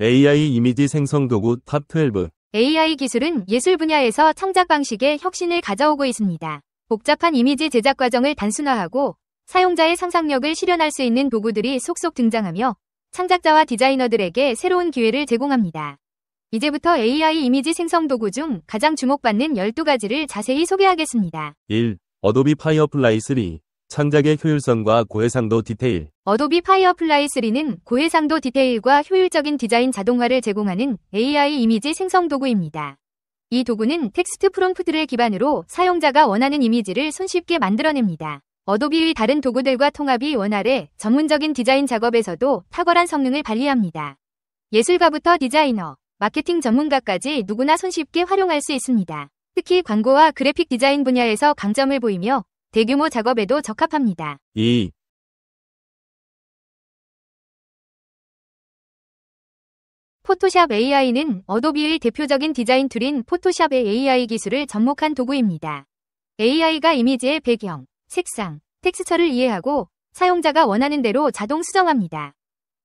AI 이미지 생성 도구 탑12 AI 기술은 예술 분야에서 창작 방식의 혁신을 가져오고 있습니다. 복잡한 이미지 제작 과정을 단순화하고 사용자의 상상력을 실현할 수 있는 도구들이 속속 등장하며 창작자와 디자이너들에게 새로운 기회를 제공합니다. 이제부터 AI 이미지 생성 도구 중 가장 주목받는 12가지를 자세히 소개하겠습니다. 1. 어도비 파이어플라이 3 창작의 효율성과 고해상도 디테일 어도비 파이어플라이 3는 고해상도 디테일과 효율적인 디자인 자동화를 제공하는 AI 이미지 생성 도구입니다. 이 도구는 텍스트 프롬프트를 기반으로 사용자가 원하는 이미지를 손쉽게 만들어냅니다. 어도비의 다른 도구들과 통합이 원활해 전문적인 디자인 작업에서도 탁월한 성능을 발휘합니다. 예술가부터 디자이너, 마케팅 전문가까지 누구나 손쉽게 활용할 수 있습니다. 특히 광고와 그래픽 디자인 분야에서 강점을 보이며 대규모 작업에도 적합합니다. 2. 포토샵 AI는 어도비의 대표적인 디자인 툴인 포토샵의 AI 기술을 접목한 도구입니다. AI가 이미지의 배경, 색상, 텍스처를 이해하고 사용자가 원하는 대로 자동 수정합니다.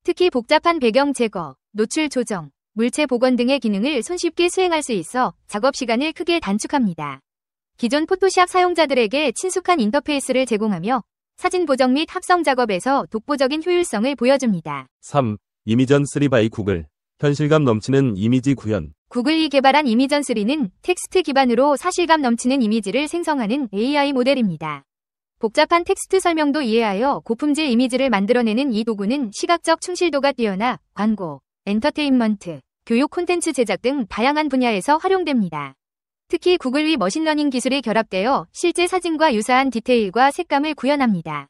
특히 복잡한 배경 제거, 노출 조정, 물체 복원 등의 기능을 손쉽게 수행할 수 있어 작업 시간을 크게 단축합니다. 기존 포토샵 사용자들에게 친숙한 인터페이스를 제공하며 사진 보정 및 합성 작업에서 독보적인 효율성을 보여줍니다. 3. 이미전 3by 구글 현실감 넘치는 이미지 구현 구글이 개발한 이미전 3는 텍스트 기반으로 사실감 넘치는 이미지를 생성하는 AI 모델입니다. 복잡한 텍스트 설명도 이해하여 고품질 이미지를 만들어내는 이 도구는 시각적 충실도가 뛰어나 광고, 엔터테인먼트, 교육 콘텐츠 제작 등 다양한 분야에서 활용됩니다. 특히 구글위 머신러닝 기술이 결합되어 실제 사진과 유사한 디테일과 색감을 구현합니다.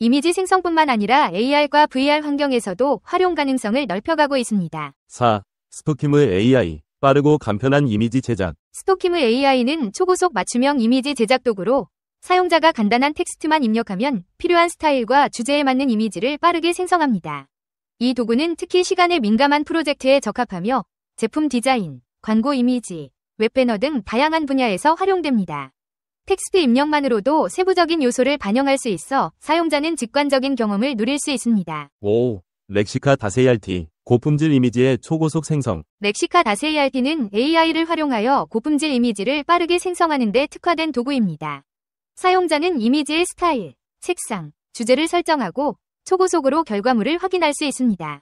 이미지 생성뿐만 아니라 AR과 VR 환경에서도 활용 가능성을 넓혀가고 있습니다. 4. 스토키무 AI 빠르고 간편한 이미지 제작 스토키무 AI는 초고속 맞춤형 이미지 제작 도구로 사용자가 간단한 텍스트만 입력하면 필요한 스타일과 주제에 맞는 이미지를 빠르게 생성합니다. 이 도구는 특히 시간에 민감한 프로젝트에 적합하며 제품 디자인, 광고 이미지, 웹배너 등 다양한 분야에서 활용됩니다. 텍스트 입력만으로도 세부적인 요소를 반영할 수 있어 사용자는 직관적인 경험을 누릴 수 있습니다. 5. 렉시카 다세 ERT 고품질 이미지의 초고속 생성 렉시카 다세 ERT는 AI를 활용하여 고품질 이미지를 빠르게 생성하는 데 특화된 도구입니다. 사용자는 이미지의 스타일, 색상, 주제를 설정하고 초고속으로 결과물을 확인할 수 있습니다.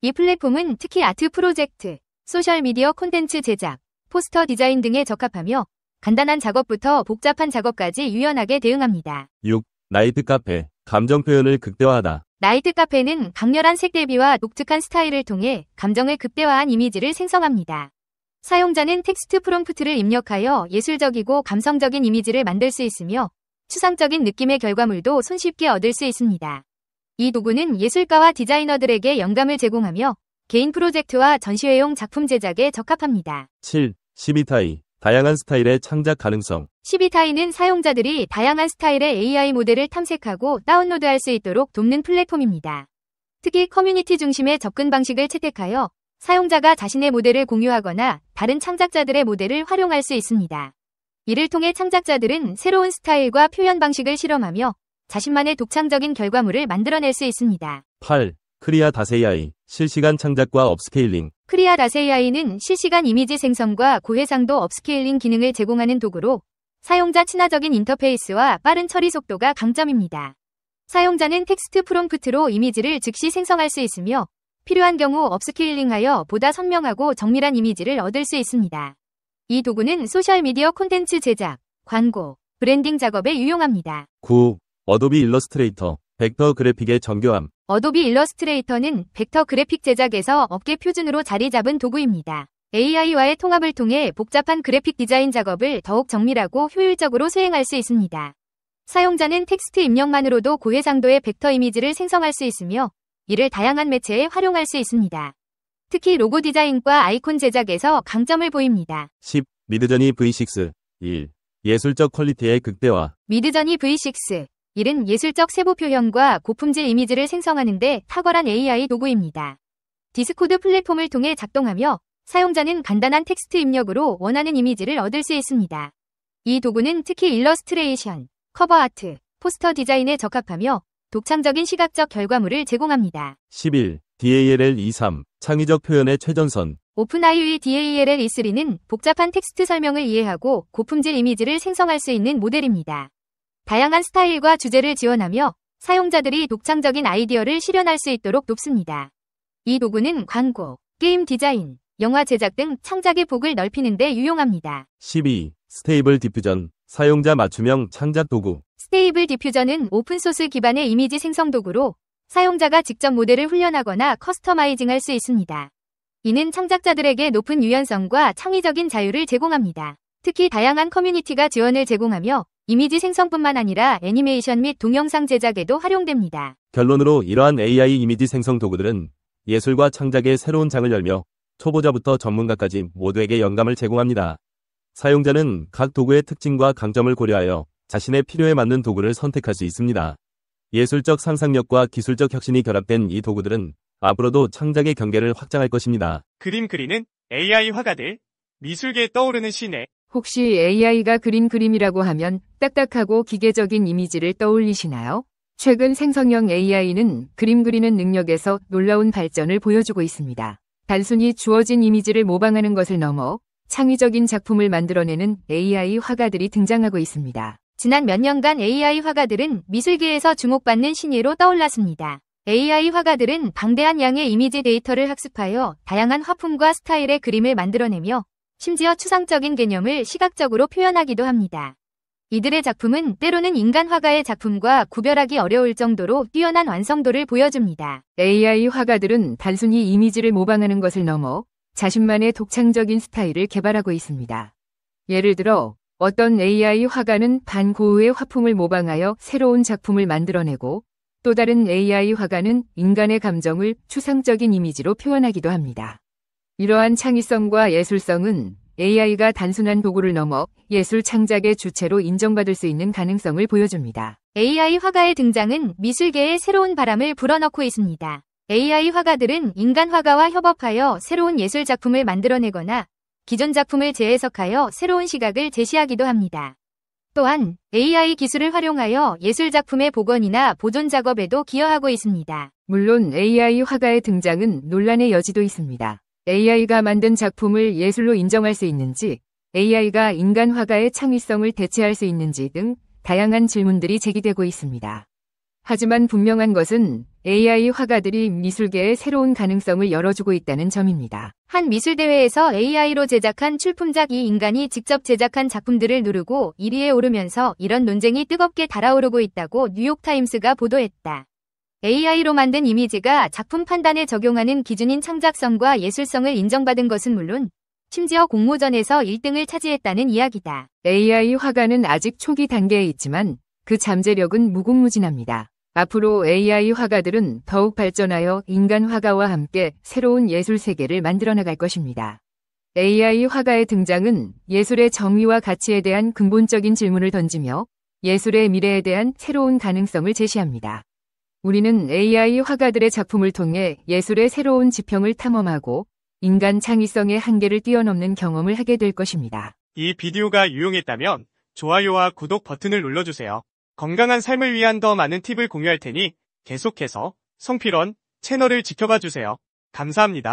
이 플랫폼은 특히 아트 프로젝트, 소셜미디어 콘텐츠 제작, 포스터 디자인 등에 적합하며 간단한 작업부터 복잡한 작업까지 유연하게 대응합니다. 6. 나이트 카페. 감정 표현을 극대화하다. 나이트 카페는 강렬한 색 대비와 독특한 스타일을 통해 감정을 극대화한 이미지를 생성합니다. 사용자는 텍스트 프롬프트를 입력하여 예술적이고 감성적인 이미지를 만들 수 있으며 추상적인 느낌의 결과물도 손쉽게 얻을 수 있습니다. 이 도구는 예술가와 디자이너들에게 영감을 제공하며 개인 프로젝트와 전시회용 작품 제작에 적합합니다. 7. 12타이 다양한 스타일의 창작 가능성 12타이는 사용자들이 다양한 스타일의 AI 모델을 탐색하고 다운로드할 수 있도록 돕는 플랫폼입니다. 특히 커뮤니티 중심의 접근 방식을 채택하여 사용자가 자신의 모델을 공유하거나 다른 창작자들의 모델을 활용할 수 있습니다. 이를 통해 창작자들은 새로운 스타일과 표현 방식을 실험하며 자신만의 독창적인 결과물을 만들어낼 수 있습니다. 8. 크리아 다세이아이, 실시간 창작과 업스케일링. 크리아 다세이아이는 실시간 이미지 생성과 고해상도 업스케일링 기능을 제공하는 도구로 사용자 친화적인 인터페이스와 빠른 처리 속도가 강점입니다. 사용자는 텍스트 프롬프트로 이미지를 즉시 생성할 수 있으며 필요한 경우 업스케일링하여 보다 선명하고 정밀한 이미지를 얻을 수 있습니다. 이 도구는 소셜미디어 콘텐츠 제작, 광고, 브랜딩 작업에 유용합니다. 9. 어도비 일러스트레이터, 벡터 그래픽의 정교함. 어도비 일러스트레이터는 벡터 그래픽 제작에서 업계 표준으로 자리 잡은 도구입니다. AI와의 통합을 통해 복잡한 그래픽 디자인 작업을 더욱 정밀하고 효율적으로 수행할 수 있습니다. 사용자는 텍스트 입력만으로도 고해상도의 벡터 이미지를 생성할 수 있으며 이를 다양한 매체에 활용할 수 있습니다. 특히 로고 디자인과 아이콘 제작에서 강점을 보입니다. 10. 미드저니 V6 1. 예술적 퀄리티의 극대화 미드저니 V6 이는 예술적 세부 표현과 고품질 이미지를 생성하는데 탁월한 AI 도구입니다. 디스코드 플랫폼을 통해 작동하며 사용자는 간단한 텍스트 입력으로 원하는 이미지를 얻을 수 있습니다. 이 도구는 특히 일러스트레이션, 커버아트, 포스터 디자인에 적합하며 독창적인 시각적 결과물을 제공합니다. 11. DALL23 창의적 표현의 최전선 오픈 i u i DALL23는 복잡한 텍스트 설명을 이해하고 고품질 이미지를 생성할 수 있는 모델입니다. 다양한 스타일과 주제를 지원하며 사용자들이 독창적인 아이디어를 실현할 수 있도록 돕습니다. 이 도구는 광고, 게임 디자인, 영화 제작 등 창작의 폭을 넓히는 데 유용합니다. 12. 스테이블 디퓨전 사용자 맞춤형 창작 도구 스테이블 디퓨전은 오픈소스 기반의 이미지 생성 도구로 사용자가 직접 모델을 훈련하거나 커스터마이징할 수 있습니다. 이는 창작자들에게 높은 유연성과 창의적인 자유를 제공합니다. 특히 다양한 커뮤니티가 지원을 제공하며 이미지 생성뿐만 아니라 애니메이션 및 동영상 제작에도 활용됩니다. 결론으로 이러한 AI 이미지 생성 도구들은 예술과 창작의 새로운 장을 열며 초보자부터 전문가까지 모두에게 영감을 제공합니다. 사용자는 각 도구의 특징과 강점을 고려하여 자신의 필요에 맞는 도구를 선택할 수 있습니다. 예술적 상상력과 기술적 혁신이 결합된 이 도구들은 앞으로도 창작의 경계를 확장할 것입니다. 그림 그리는 AI 화가들, 미술계에 떠오르는 시내, 혹시 AI가 그린 그림이라고 하면 딱딱하고 기계적인 이미지를 떠올리시나요? 최근 생성형 AI는 그림 그리는 능력에서 놀라운 발전을 보여주고 있습니다. 단순히 주어진 이미지를 모방하는 것을 넘어 창의적인 작품을 만들어내는 AI 화가들이 등장하고 있습니다. 지난 몇 년간 AI 화가들은 미술계에서 주목받는 신예로 떠올랐습니다. AI 화가들은 방대한 양의 이미지 데이터를 학습하여 다양한 화품과 스타일의 그림을 만들어내며 심지어 추상적인 개념을 시각적으로 표현하기도 합니다. 이들의 작품은 때로는 인간 화가의 작품과 구별하기 어려울 정도로 뛰어난 완성도를 보여줍니다. AI 화가들은 단순히 이미지를 모방하는 것을 넘어 자신만의 독창적인 스타일을 개발하고 있습니다. 예를 들어 어떤 AI 화가는 반 고흐의 화풍을 모방하여 새로운 작품을 만들어내고 또 다른 AI 화가는 인간의 감정을 추상적인 이미지로 표현하기도 합니다. 이러한 창의성과 예술성은 AI가 단순한 도구를 넘어 예술 창작의 주체로 인정받을 수 있는 가능성을 보여줍니다. AI 화가의 등장은 미술계에 새로운 바람을 불어넣고 있습니다. AI 화가들은 인간 화가와 협업하여 새로운 예술 작품을 만들어내거나 기존 작품을 재해석하여 새로운 시각을 제시하기도 합니다. 또한 AI 기술을 활용하여 예술 작품의 복원이나 보존 작업에도 기여하고 있습니다. 물론 AI 화가의 등장은 논란의 여지도 있습니다. AI가 만든 작품을 예술로 인정할 수 있는지, AI가 인간 화가의 창의성을 대체할 수 있는지 등 다양한 질문들이 제기되고 있습니다. 하지만 분명한 것은 AI 화가들이 미술계의 새로운 가능성을 열어주고 있다는 점입니다. 한 미술대회에서 AI로 제작한 출품작이 인간이 직접 제작한 작품들을 누르고 1위에 오르면서 이런 논쟁이 뜨겁게 달아오르고 있다고 뉴욕타임스가 보도했다. AI로 만든 이미지가 작품 판단에 적용하는 기준인 창작성과 예술성을 인정받은 것은 물론 심지어 공모전에서 1등을 차지했다는 이야기다. AI 화가는 아직 초기 단계에 있지만 그 잠재력은 무궁무진합니다. 앞으로 AI 화가들은 더욱 발전하여 인간 화가와 함께 새로운 예술 세계를 만들어 나갈 것입니다. AI 화가의 등장은 예술의 정의와 가치에 대한 근본적인 질문을 던지며 예술의 미래에 대한 새로운 가능성을 제시합니다. 우리는 AI 화가들의 작품을 통해 예술의 새로운 지평을 탐험하고 인간 창의성의 한계를 뛰어넘는 경험을 하게 될 것입니다. 이 비디오가 유용했다면 좋아요와 구독 버튼을 눌러주세요. 건강한 삶을 위한 더 많은 팁을 공유할 테니 계속해서 성필원 채널을 지켜봐 주세요. 감사합니다.